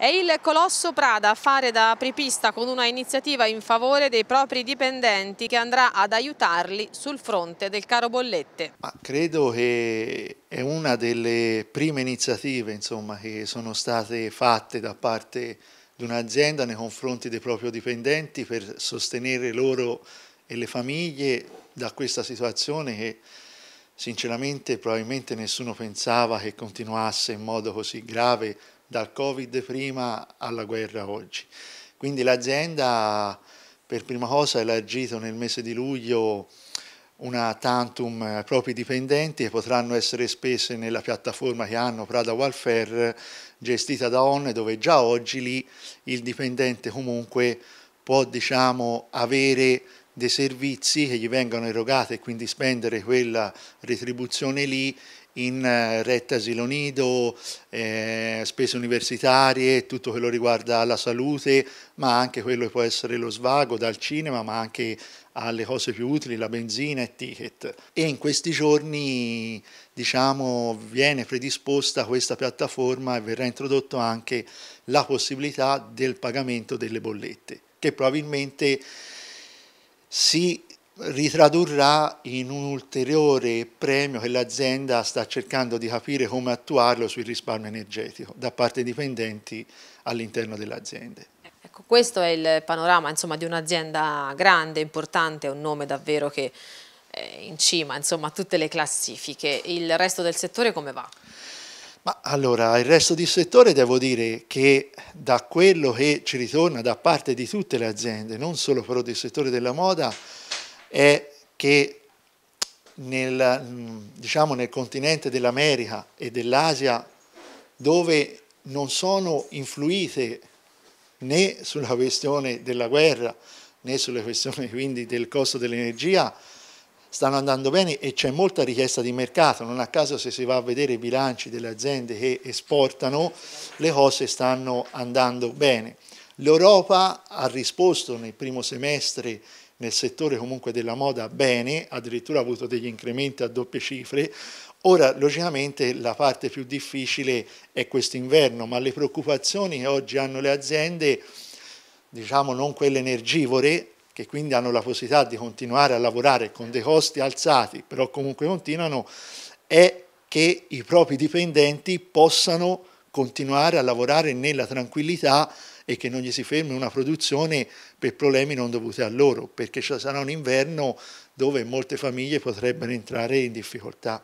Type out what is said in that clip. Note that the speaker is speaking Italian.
È il Colosso Prada a fare da apripista con una iniziativa in favore dei propri dipendenti che andrà ad aiutarli sul fronte del caro bollette. Ma credo che è una delle prime iniziative insomma, che sono state fatte da parte di un'azienda nei confronti dei propri dipendenti per sostenere loro e le famiglie da questa situazione che sinceramente probabilmente nessuno pensava che continuasse in modo così grave dal Covid prima alla guerra oggi. Quindi l'azienda per prima cosa ha elargito nel mese di luglio una tantum ai propri dipendenti che potranno essere spese nella piattaforma che hanno Prada Welfare gestita da ONNE dove già oggi lì il dipendente comunque può diciamo, avere dei servizi che gli vengono erogati e quindi spendere quella retribuzione lì in eh, retta asilo nido, eh, spese universitarie, tutto quello riguarda la salute, ma anche quello che può essere lo svago dal cinema, ma anche alle cose più utili, la benzina e ticket. E in questi giorni diciamo, viene predisposta questa piattaforma e verrà introdotta anche la possibilità del pagamento delle bollette, che probabilmente si ritradurrà in un ulteriore premio che l'azienda sta cercando di capire come attuarlo sul risparmio energetico da parte dei dipendenti all'interno dell'azienda. Ecco, questo è il panorama insomma, di un'azienda grande, importante, è un nome davvero che è in cima insomma, a tutte le classifiche. Il resto del settore come va? Ma allora, il resto di settore devo dire che da quello che ci ritorna da parte di tutte le aziende, non solo però del settore della moda, è che nel, diciamo, nel continente dell'America e dell'Asia, dove non sono influite né sulla questione della guerra né sulle questioni quindi del costo dell'energia, stanno andando bene e c'è molta richiesta di mercato, non a caso se si va a vedere i bilanci delle aziende che esportano le cose stanno andando bene. L'Europa ha risposto nel primo semestre nel settore comunque della moda bene, addirittura ha avuto degli incrementi a doppie cifre, Ora, logicamente, la parte più difficile è questo inverno, ma le preoccupazioni che oggi hanno le aziende, diciamo non quelle energivore, che quindi hanno la possibilità di continuare a lavorare con dei costi alzati, però comunque continuano, è che i propri dipendenti possano continuare a lavorare nella tranquillità e che non gli si fermi una produzione per problemi non dovuti a loro, perché ci sarà un inverno dove molte famiglie potrebbero entrare in difficoltà.